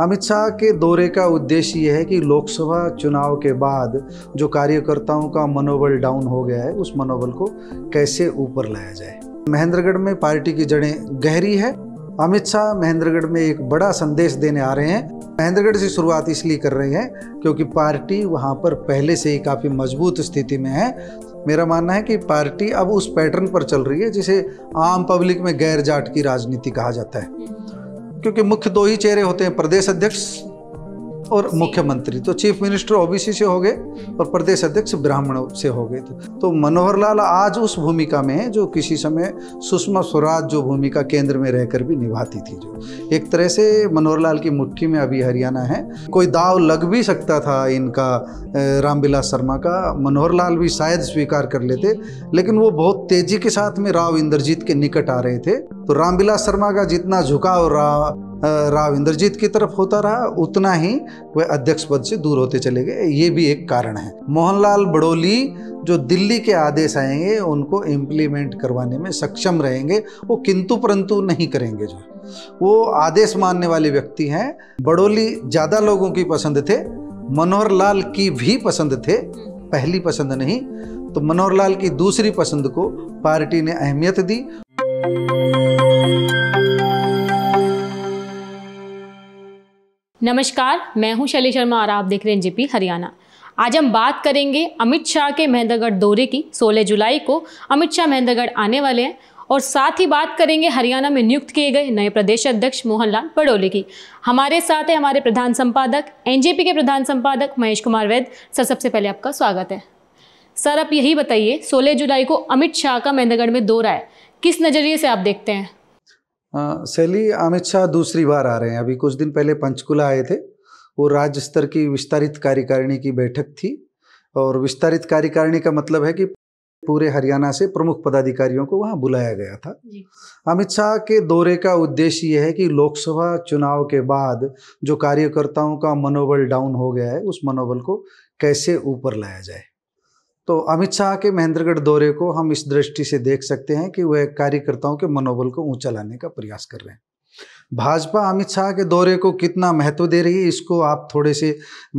अमित शाह के दौरे का उद्देश्य यह है कि लोकसभा चुनाव के बाद जो कार्यकर्ताओं का मनोबल डाउन हो गया है उस मनोबल को कैसे ऊपर लाया जाए महेंद्रगढ़ में पार्टी की जड़ें गहरी है अमित शाह महेंद्रगढ़ में एक बड़ा संदेश देने आ रहे हैं महेंद्रगढ़ से शुरुआत इसलिए कर रहे हैं क्योंकि पार्टी वहाँ पर पहले से ही काफ़ी मजबूत स्थिति में है मेरा मानना है कि पार्टी अब उस पैटर्न पर चल रही है जिसे आम पब्लिक में गैर जाट की राजनीति कहा जाता है क्योंकि मुख्य दो ही चेहरे होते हैं प्रदेश अध्यक्ष और मुख्यमंत्री तो चीफ मिनिस्टर ओबीसी से हो गए और प्रदेश अध्यक्ष ब्राह्मणों से हो गए थे तो मनोहर लाल आज उस भूमिका में है जो किसी समय सुषमा स्वराज जो भूमिका केंद्र में रहकर भी निभाती थी जो एक तरह से मनोहर लाल की मुट्ठी में अभी हरियाणा है कोई दाव लग भी सकता था इनका रामविलास शर्मा का मनोहर लाल भी शायद स्वीकार कर लेते लेकिन वो बहुत तेजी के साथ में राव इंद्रजीत के निकट आ रहे थे तो रामविलास शर्मा का जितना झुकाव रहा राव इंद्रजीत की तरफ होता रहा उतना ही वह अध्यक्ष पद से दूर होते चले गए ये भी एक कारण है मोहनलाल बड़ोली जो दिल्ली के आदेश आएंगे उनको इम्प्लीमेंट करवाने में सक्षम रहेंगे वो किंतु परंतु नहीं करेंगे जो वो आदेश मानने वाले व्यक्ति हैं बड़ोली ज़्यादा लोगों की पसंद थे मनोहर लाल की भी पसंद थे पहली पसंद नहीं तो मनोहर लाल की दूसरी पसंद को पार्टी ने अहमियत दी नमस्कार मैं हूं शैली शर्मा और आप देख रहे हैं जेपी हरियाणा आज हम बात करेंगे अमित शाह के महेंद्रगढ़ दौरे की 16 जुलाई को अमित शाह महेंद्रगढ़ आने वाले हैं और साथ ही बात करेंगे हरियाणा में नियुक्त किए गए नए प्रदेश अध्यक्ष मोहनलाल बड़ोले की हमारे साथ है हमारे प्रधान संपादक एनजेपी के प्रधान संपादक महेश कुमार वैद सर सबसे पहले आपका स्वागत है सर आप यही बताइए सोलह जुलाई को अमित शाह का महेंद्रगढ़ में दौरा है किस नज़रिए से आप देखते हैं हाँ, शैली अमित शाह दूसरी बार आ रहे हैं अभी कुछ दिन पहले पंचकुला आए थे वो राज्य स्तर की विस्तारित कार्यकारिणी की बैठक थी और विस्तारित कार्यकारिणी का मतलब है कि पूरे हरियाणा से प्रमुख पदाधिकारियों को वहाँ बुलाया गया था अमित शाह के दौरे का उद्देश्य यह है कि लोकसभा चुनाव के बाद जो कार्यकर्ताओं का मनोबल डाउन हो गया है उस मनोबल को कैसे ऊपर लाया जाए तो अमित शाह के महेंद्रगढ़ दौरे को हम इस दृष्टि से देख सकते हैं कि वह कार्यकर्ताओं के मनोबल को ऊंचा लाने का प्रयास कर रहे हैं भाजपा अमित शाह के दौरे को कितना महत्व दे रही है इसको आप थोड़े से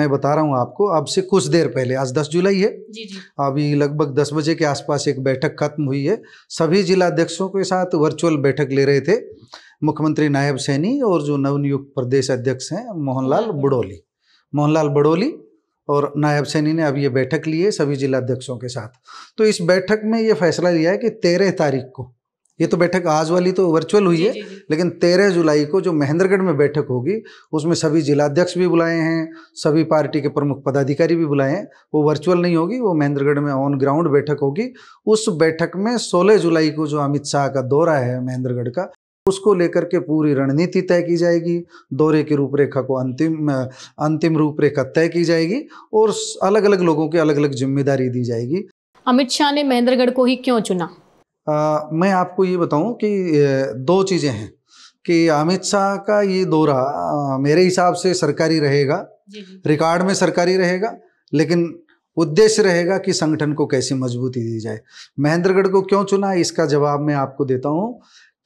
मैं बता रहा हूँ आपको अब से कुछ देर पहले आज 10 जुलाई है जी जी। अभी लगभग 10 बजे के आसपास एक बैठक खत्म हुई है सभी जिलाध्यक्षों के साथ वर्चुअल बैठक ले रहे थे मुख्यमंत्री नायब सैनी और जो नवनियुक्त प्रदेश अध्यक्ष हैं मोहनलाल बड़ोली मोहनलाल बड़ोली और नायब सैनी ने अब ये बैठक ली है सभी जिलाध्यक्षों के साथ तो इस बैठक में ये फैसला लिया है कि तेरह तारीख को ये तो बैठक आज वाली तो वर्चुअल हुई है लेकिन तेरह जुलाई को जो महेंद्रगढ़ में बैठक होगी उसमें सभी जिलाध्यक्ष भी बुलाए हैं सभी पार्टी के प्रमुख पदाधिकारी भी बुलाए हैं वो वर्चुअल नहीं होगी वो महेंद्रगढ़ में ऑन ग्राउंड बैठक होगी उस बैठक में सोलह जुलाई को जो अमित शाह का दौरा है महेंद्रगढ़ का उसको लेकर के पूरी रणनीति तय की जाएगी दौरे की रूपरेखा को अंतिम अंतिम रूपरेखा तय की जाएगी और अलग अलग लोगों की अलग अलग जिम्मेदारी दी जाएगी अमित शाह ने महेंद्रगढ़ को ही क्यों चुना आ, मैं आपको ये बताऊं कि दो चीज़ें हैं कि अमित शाह का ये दौरा मेरे हिसाब से सरकारी रहेगा रिकॉर्ड में सरकारी रहेगा लेकिन उद्देश्य रहेगा कि संगठन को कैसे मजबूती दी जाए महेंद्रगढ़ को क्यों चुना इसका जवाब मैं आपको देता हूँ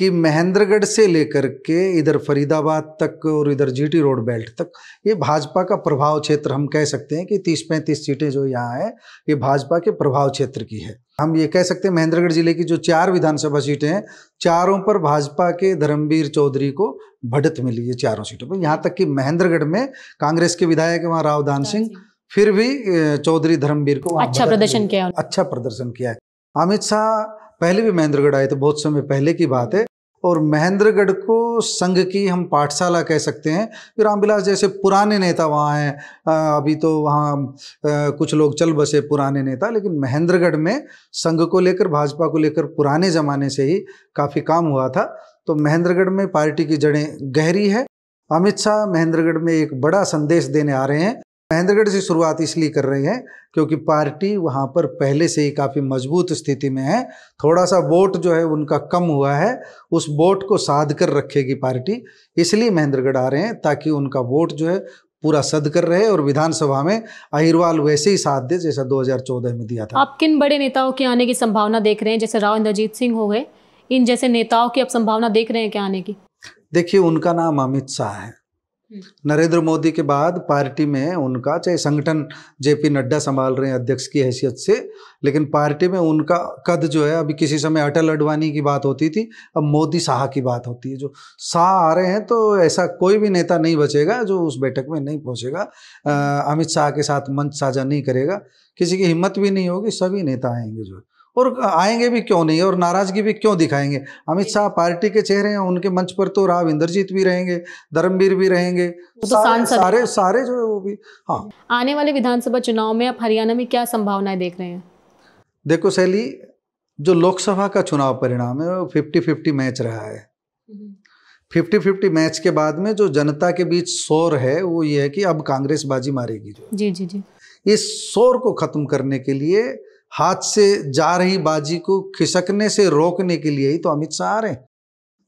कि महेंद्रगढ़ से लेकर के इधर फरीदाबाद तक और इधर जीटी रोड बेल्ट तक ये भाजपा का प्रभाव क्षेत्र हम कह सकते हैं कि तीस पैंतीस सीटें जो यहाँ है ये भाजपा के प्रभाव क्षेत्र की है हम ये कह सकते हैं महेंद्रगढ़ जिले की जो चार विधानसभा सीटें हैं चारों पर भाजपा के धर्मवीर चौधरी को बढ़त मिली है चारों सीटों पर यहाँ तक कि महेंद्रगढ़ में कांग्रेस के विधायक वहाँ रावधान सिंह फिर भी चौधरी धर्मवीर को अच्छा प्रदर्शन किया अच्छा प्रदर्शन किया है अमित शाह पहले भी महेंद्रगढ़ आए थे बहुत समय पहले की बात है और महेंद्रगढ़ को संघ की हम पाठशाला कह सकते हैं कि रामविलास जैसे पुराने नेता वहाँ हैं अभी तो वहाँ कुछ लोग चल बसे पुराने नेता लेकिन महेंद्रगढ़ में संघ को लेकर भाजपा को लेकर पुराने ज़माने से ही काफ़ी काम हुआ था तो महेंद्रगढ़ में पार्टी की जड़ें गहरी है अमित शाह महेंद्रगढ़ में एक बड़ा संदेश देने आ रहे हैं महेंद्रगढ़ से शुरुआत इसलिए कर रही है क्योंकि पार्टी वहाँ पर पहले से ही काफ़ी मजबूत स्थिति में है थोड़ा सा वोट जो है उनका कम हुआ है उस वोट को साध कर रखेगी पार्टी इसलिए महेंद्रगढ़ आ रहे हैं ताकि उनका वोट जो है पूरा सद कर रहे और विधानसभा में अहिरवाल वैसे ही साथ दे जैसा 2014 में दिया था आप किन बड़े नेताओं के आने की संभावना देख रहे हैं जैसे राव इंद्रजीत सिंह हो गए इन जैसे नेताओं की आप संभावना देख रहे हैं क्या आने की देखिए उनका नाम अमित शाह है हम्म। नरेंद्र मोदी के बाद पार्टी में उनका चाहे संगठन जेपी नड्डा संभाल रहे हैं अध्यक्ष की हैसियत से लेकिन पार्टी में उनका कद जो है अभी किसी समय अटल अडवाणी की बात होती थी अब मोदी शाह की बात होती है जो शाह आ रहे हैं तो ऐसा कोई भी नेता नहीं बचेगा जो उस बैठक में नहीं पहुंचेगा अमित शाह के साथ मंच साझा नहीं करेगा किसी की हिम्मत भी नहीं होगी सभी नेता आएंगे जो और आएंगे भी क्यों नहीं और नाराजगी भी क्यों दिखाएंगे अमित शाह पार्टी के चेहरे हैं उनके मंच पर तो राव इंद्रजीत भी रहेंगे धर्मवीर भी रहेंगे तो सारे सारे, सारे जो है वो भी हाँ आने वाले विधानसभा चुनाव में आप हरियाणा में क्या संभावनाएं देख रहे हैं देखो शैली जो लोकसभा का चुनाव परिणाम है वो फिफ्टी फिफ्टी मैच रहा है फिफ्टी फिफ्टी मैच के बाद में जो जनता के बीच शोर है वो ये है कि अब कांग्रेस बाजी मारेगी जो जी जी जी इस शोर को खत्म करने के लिए हाथ से जा रही बाजी को खिसकने से रोकने के लिए ही तो अमित शाह आ रहे हैं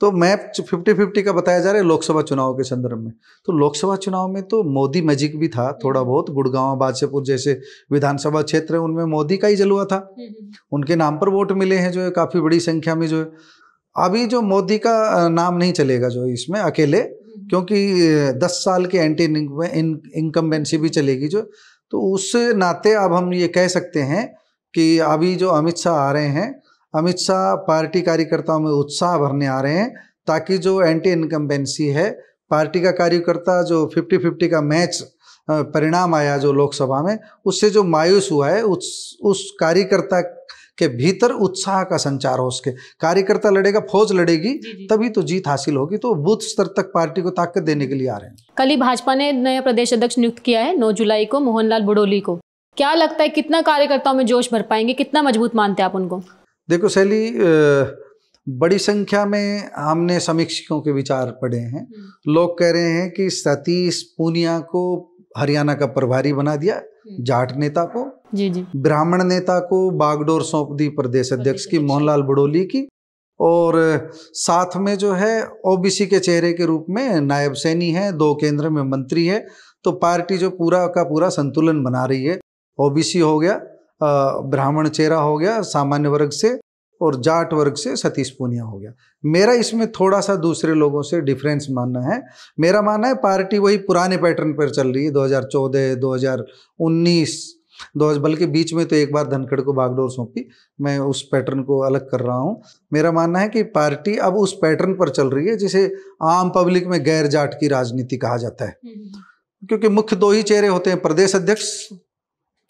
तो मैप फिफ्टी फिफ्टी का बताया जा रहा है लोकसभा चुनाव के संदर्भ में तो लोकसभा चुनाव में तो मोदी मैजिक भी था थोड़ा बहुत गुड़गांव बादशाहपुर जैसे विधानसभा क्षेत्र है उनमें मोदी का ही जलवा था हम्म, हम्म। उनके नाम पर वोट मिले हैं जो है काफ़ी बड़ी संख्या में जो है अभी जो मोदी का नाम नहीं चलेगा जो इसमें अकेले हम्म। क्योंकि दस साल के एंटी इनकम्बेंसी भी चलेगी जो तो उस नाते अब हम ये कह सकते हैं कि अभी जो अमित शाह आ रहे हैं अमित शाह पार्टी कार्यकर्ताओं में उत्साह भरने आ रहे हैं ताकि जो एंटी इनकम्बेंसी है पार्टी का कार्यकर्ता जो फिफ्टी फिफ्टी का मैच परिणाम आया जो लोकसभा में उससे जो मायूस हुआ है उस उस कार्यकर्ता के भीतर उत्साह का संचार हो उसके कार्यकर्ता लड़ेगा फौज लड़ेगी तभी तो जीत हासिल होगी तो बूथ स्तर तक पार्टी को ताकत देने के लिए आ रहे हैं कल ही भाजपा ने नया प्रदेश अध्यक्ष नियुक्त किया है नौ जुलाई को मोहनलाल बुडोली को क्या लगता है कितना कार्यकर्ताओं में जोश भर पाएंगे कितना मजबूत मानते हैं आप उनको देखो सैली बड़ी संख्या में हमने समीक्षकों के विचार पढ़े हैं हम्म। लोग कह रहे हैं कि सतीश पूनिया को हरियाणा का प्रभारी बना दिया हम्म। जाट नेता को जी जी ब्राह्मण नेता को बागडोर सौंप दी प्रदेश अध्यक्ष की मोहनलाल बड़ोली की और साथ में जो है ओबीसी के चेहरे के रूप में नायब सैनी है दो केंद्र में मंत्री है तो पार्टी जो पूरा का पूरा संतुलन बना रही है ओबीसी हो गया ब्राह्मण चेहरा हो गया सामान्य वर्ग से और जाट वर्ग से सतीश पूनिया हो गया मेरा इसमें थोड़ा सा दूसरे लोगों से डिफरेंस मानना है मेरा मानना है पार्टी वही पुराने पैटर्न पर चल रही है 2014 2019 दो बल्कि बीच में तो एक बार धनखड़ को बागडोर सौंपी मैं उस पैटर्न को अलग कर रहा हूँ मेरा मानना है कि पार्टी अब उस पैटर्न पर चल रही है जिसे आम पब्लिक में गैर जाट की राजनीति कहा जाता है हम्म, हम्म। क्योंकि मुख्य दो ही चेहरे होते हैं प्रदेश अध्यक्ष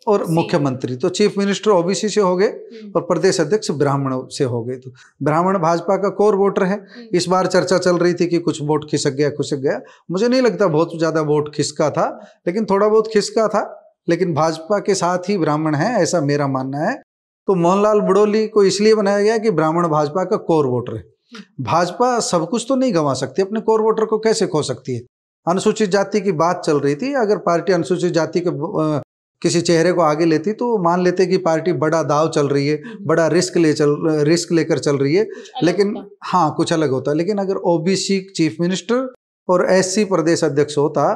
और मुख्यमंत्री तो चीफ मिनिस्टर ओबीसी से हो गए hmm. और प्रदेश अध्यक्ष ब्राह्मण से हो गए तो ब्राह्मण भाजपा का कोर वोटर है hmm. इस बार चर्चा चल रही थी कि कुछ वोट खिसक गया खिसक गया मुझे नहीं लगता बहुत ज़्यादा वोट खिसका था लेकिन थोड़ा बहुत खिसका था लेकिन भाजपा के साथ ही ब्राह्मण है ऐसा मेरा मानना है तो मोहनलाल बड़ोली को इसलिए बनाया गया कि ब्राह्मण भाजपा का कोर वोटर है hmm. भाजपा सब कुछ तो नहीं गंवा सकती अपने कोर वोटर को कैसे खो सकती है अनुसूचित जाति की बात चल रही थी अगर पार्टी अनुसूचित जाति के किसी चेहरे को आगे लेती तो मान लेते कि पार्टी बड़ा दाव चल रही है हम्म। बड़ा रिस्क ले चल रिस्क लेकर चल रही है लेकिन हाँ कुछ अलग होता लेकिन अगर ओबीसी चीफ मिनिस्टर और एससी प्रदेश अध्यक्ष होता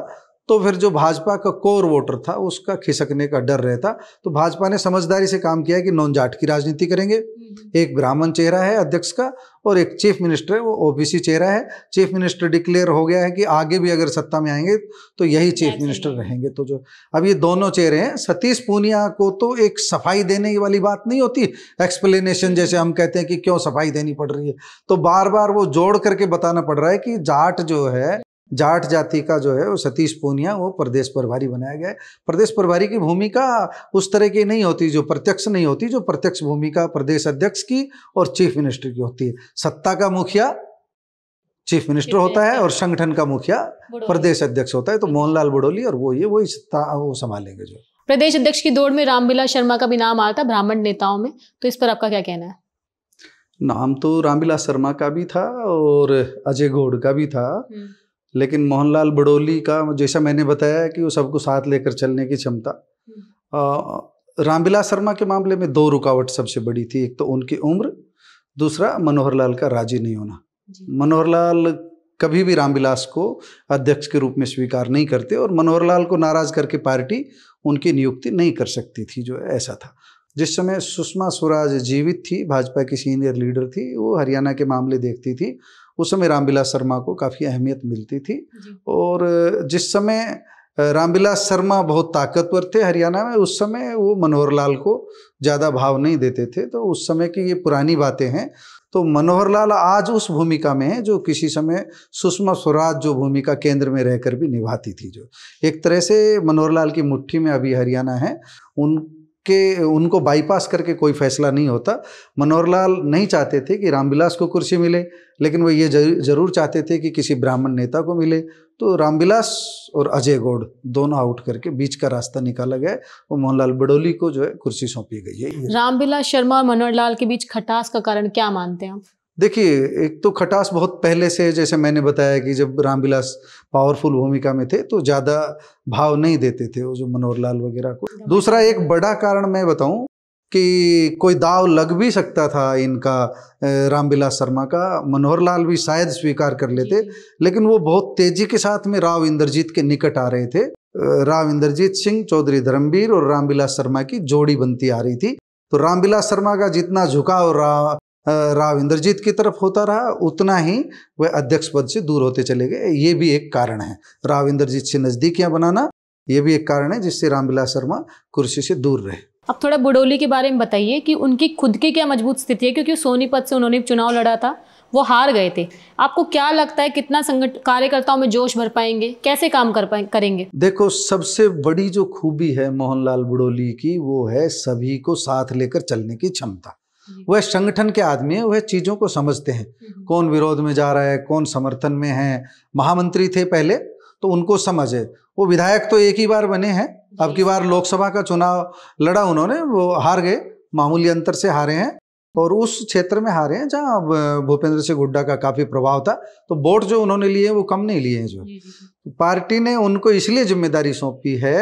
तो फिर जो भाजपा का कोर वोटर था उसका खिसकने का डर रहता तो भाजपा ने समझदारी से काम किया कि नॉन जाट की राजनीति करेंगे हम्म। एक ब्राह्मण चेहरा है अध्यक्ष का और एक चीफ मिनिस्टर है वो ओबीसी चेहरा है चीफ मिनिस्टर डिक्लेयर हो गया है कि आगे भी अगर सत्ता में आएंगे तो यही चीफ मिनिस्टर रहेंगे तो जो अब ये दोनों चेहरे हैं सतीश पूनिया को तो एक सफाई देने वाली बात नहीं होती एक्सप्लेनेशन जैसे हम कहते हैं कि क्यों सफाई देनी पड़ रही है तो बार बार वो जोड़ करके बताना पड़ रहा है कि जाट जो है जाट जाति का जो है वो सतीश पूनिया वो प्रदेश प्रभारी बनाया गया है प्रदेश प्रभारी की भूमिका उस तरह की नहीं होती जो प्रत्यक्ष नहीं होती जो प्रत्यक्ष भूमिका प्रदेश अध्यक्ष की और चीफ मिनिस्टर की होती है सत्ता का मुखिया चीफ मिनिस्टर होता है और संगठन का मुखिया प्रदेश अध्यक्ष होता है तो मोहनलाल बड़ोली और वो ये वही सत्ता वो संभालेंगे जो प्रदेश अध्यक्ष की दौड़ में रामविलास शर्मा का भी नाम आता ब्राह्मण नेताओं में तो इस पर आपका क्या कहना है नाम तो रामविलास शर्मा का भी था और अजय गोड का भी था हम्म। लेकिन मोहनलाल बड़ोली का जैसा मैंने बताया कि वो सबको साथ लेकर चलने की क्षमता हम्म। रामविलास शर्मा के मामले में दो रुकावट सबसे बड़ी थी एक तो उनकी उम्र दूसरा मनोहर लाल का राजी नहीं होना मनोहर लाल कभी भी रामविलास को अध्यक्ष के रूप में स्वीकार नहीं करते और मनोहर लाल को नाराज करके पार्टी उनकी नियुक्ति नहीं कर सकती थी जो ऐसा था जिस समय सुषमा स्वराज जीवित थी भाजपा की सीनियर लीडर थी वो हरियाणा के मामले देखती थी उस समय रामबिलास शर्मा को काफ़ी अहमियत मिलती थी और जिस समय रामबिलास शर्मा बहुत ताकतवर थे हरियाणा में उस समय वो मनोहर लाल को ज़्यादा भाव नहीं देते थे तो उस समय की ये पुरानी बातें हैं तो मनोहर लाल आज उस भूमिका में है जो किसी समय सुषमा स्वराज जो भूमिका केंद्र में रहकर भी निभाती थी जो एक तरह से मनोहर लाल की मुट्ठी में अभी हरियाणा है उन के उनको बाईपास करके कोई फैसला नहीं होता मनोहर लाल नहीं चाहते थे कि रामविलास को कुर्सी मिले लेकिन वो ये जरूर चाहते थे कि किसी ब्राह्मण नेता को मिले तो रामविलास और अजय गौड़ दोनों आउट करके बीच का रास्ता निकाला गया और मोहनलाल बडोली को जो है कुर्सी सौंपी गई है रामविलास शर्मा और मनोहर लाल के बीच खटास का कारण क्या मानते हैं आप देखिए एक तो खटास बहुत पहले से जैसे मैंने बताया कि जब रामविलास पावरफुल भूमिका में थे तो ज़्यादा भाव नहीं देते थे वो जो मनोहर लाल वगैरह को दूसरा एक बड़ा कारण मैं बताऊं कि कोई दाव लग भी सकता था इनका रामविलास शर्मा का मनोहर लाल भी शायद स्वीकार कर लेते लेकिन वो बहुत तेज़ी के साथ में राव इंद्रजीत के निकट आ रहे थे राव इंद्रजीत सिंह चौधरी धर्मवीर और रामविलास शर्मा की जोड़ी बनती आ रही थी तो रामविलास शर्मा का जितना झुकाव रा, राव इंद्रजीत की तरफ होता रहा उतना ही वे अध्यक्ष पद से दूर होते चले गए ये भी एक कारण है राव इंद्रजीत से नजदीकियां बनाना ये भी एक कारण है जिससे रामविलास शर्मा कुर्सी से दूर रहे अब थोड़ा बुडोली के बारे में बताइए कि उनकी खुद की क्या मजबूत स्थिति है क्योंकि सोनीपत से उन्होंने चुनाव लड़ा था वो हार गए थे आपको क्या लगता है कितना संगठ कार्यकर्ताओं में जोश भर पाएंगे कैसे काम कर पाए करेंगे देखो सबसे बड़ी जो खूबी है मोहनलाल बुडोली की वो है सभी को साथ लेकर चलने की क्षमता वह संगठन के आदमी है वह चीज़ों को समझते हैं हम्म, हम्म। कौन विरोध में जा रहा है कौन समर्थन में है महामंत्री थे पहले तो उनको समझ है वो विधायक तो एक ही बार बने हैं अब की बार लोकसभा का चुनाव लड़ा उन्होंने वो हार गए मामूली अंतर से हारे हैं और उस क्षेत्र में हारे हैं जहाँ भूपेंद्र सिंह हुड्डा का काफ़ी प्रभाव था तो वोट जो उन्होंने लिए वो कम नहीं लिए हैं जो तो पार्टी ने उनको इसलिए जिम्मेदारी सौंपी है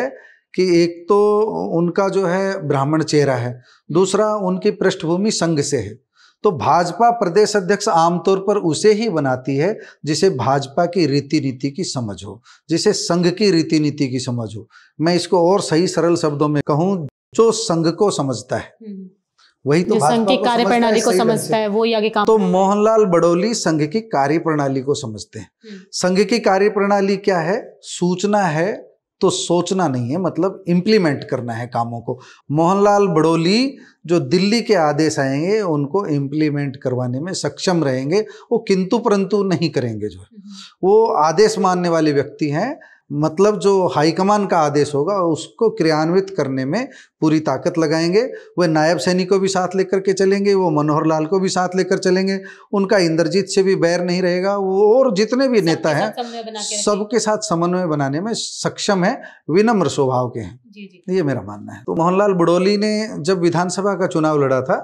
कि एक तो उनका जो है ब्राह्मण चेहरा है दूसरा उनकी पृष्ठभूमि संघ से है तो भाजपा प्रदेश अध्यक्ष आमतौर पर उसे ही बनाती है जिसे भाजपा की रीति नीति की समझ हो जिसे संघ की रीति नीति की समझ हो मैं इसको और सही सरल शब्दों में कहूँ जो संघ को समझता है हम्म, हम्म। वही तो संघ की कार्य प्रणाली को समझता है वो आगे काम तो मोहनलाल बड़ोली संघ की कार्य प्रणाली को समझते हैं हम्म। संघ की कार्य प्रणाली क्या है सूचना है तो सोचना नहीं है मतलब इम्प्लीमेंट करना है कामों को मोहनलाल बड़ोली जो दिल्ली के आदेश आएंगे उनको इम्प्लीमेंट करवाने में सक्षम रहेंगे वो किंतु परंतु नहीं करेंगे जो हम्म। वो आदेश मानने वाले व्यक्ति हैं मतलब जो हाईकमान का आदेश होगा उसको क्रियान्वित करने में पूरी ताकत लगाएंगे वे नायब सैनी को भी साथ लेकर के चलेंगे वो मनोहर लाल को भी साथ लेकर चलेंगे उनका इंद्रजीत से भी बैर नहीं रहेगा वो और जितने भी नेता हैं सबके साथ समन्वय बनाने में सक्षम है विनम्र स्वभाव के हैं ये मेरा मानना है तो मोहनलाल बड़ोली ने जब विधानसभा का चुनाव लड़ा था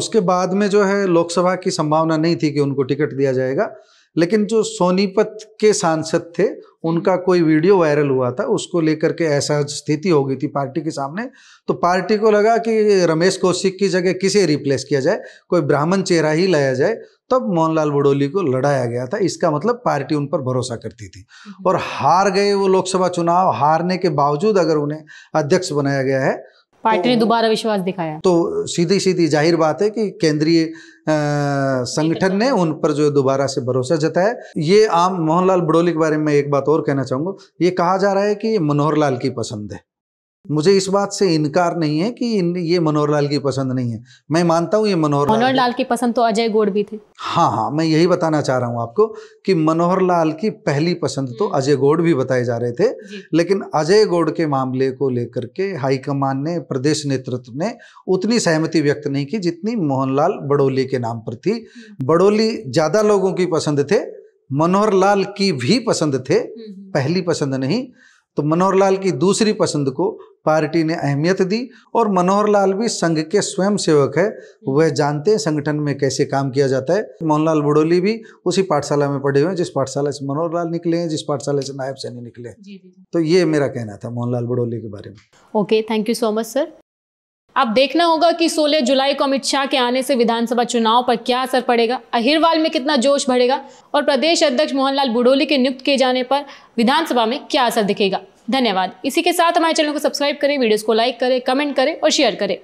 उसके बाद में जो है लोकसभा की संभावना नहीं थी कि उनको टिकट दिया जाएगा लेकिन जो सोनीपत के सांसद थे उनका कोई वीडियो वायरल हुआ था उसको लेकर के ऐसा स्थिति हो गई थी पार्टी के सामने तो पार्टी को लगा कि रमेश कौशिक की जगह किसे रिप्लेस किया जाए कोई ब्राह्मण चेहरा ही लाया जाए तब मोहनलाल बडोली को लड़ाया गया था इसका मतलब पार्टी उन पर भरोसा करती थी हम्म। और हार गए वो लोकसभा चुनाव हारने के बावजूद अगर उन्हें अध्यक्ष बनाया गया है पार्टी तो, ने दोबारा विश्वास दिखाया तो सीधी सीधी जाहिर बात है कि केंद्रीय संगठन ने उन पर जो दोबारा से भरोसा जताया ये आम मोहनलाल बड़ोली के बारे में एक बात और कहना चाहूंगा ये कहा जा रहा है कि मनोहर लाल की पसंद है मुझे इस बात से इनकार नहीं है कि ये मनोहर लाल की पसंद नहीं है मैं मानता हूँ ये मनोहर मनोहर लाल की पसंद तो अजय गोड़ भी थे हाँ हाँ मैं यही बताना चाह रहा हूँ आपको कि मनोहर लाल की पहली पसंद तो हम्म। अजय गोड़ भी बताए जा रहे थे लेकिन अजय गोड़ के मामले को लेकर के हाईकमान ने प्रदेश नेतृत्व ने उतनी सहमति व्यक्त नहीं की जितनी मोहनलाल बड़ोली के नाम पर थी हम्म। बड़ोली ज्यादा लोगों की पसंद थे मनोहर लाल की भी पसंद थे हम्म। पहली पसंद नहीं तो मनोहर लाल की दूसरी पसंद को पार्टी ने अहमियत दी और मनोहर लाल भी संघ के स्वयं सेवक है वह जानते हैं संगठन में कैसे काम किया जाता है मोहनलाल बुड़ोली बड़ोली भी उसी पाठशाला में पढ़े हुए हैं जिस पाठशाला से मनोहर लाल निकले हैं जिस पाठशाला से नायब सैनी निकले हैं तो ये मेरा कहना था मोहन बुड़ोली बड़ोली के बारे में okay thank you so much sir आप देखना होगा कि 16 जुलाई को अमित शाह के आने से विधानसभा चुनाव पर क्या असर पड़ेगा अहिरवाल में कितना जोश बढ़ेगा और प्रदेश अध्यक्ष मोहनलाल बुडोली के नियुक्त किए जाने पर विधानसभा में क्या असर दिखेगा धन्यवाद इसी के साथ हमारे चैनल को सब्सक्राइब करें वीडियोज़ को लाइक करें कमेंट करें और शेयर करें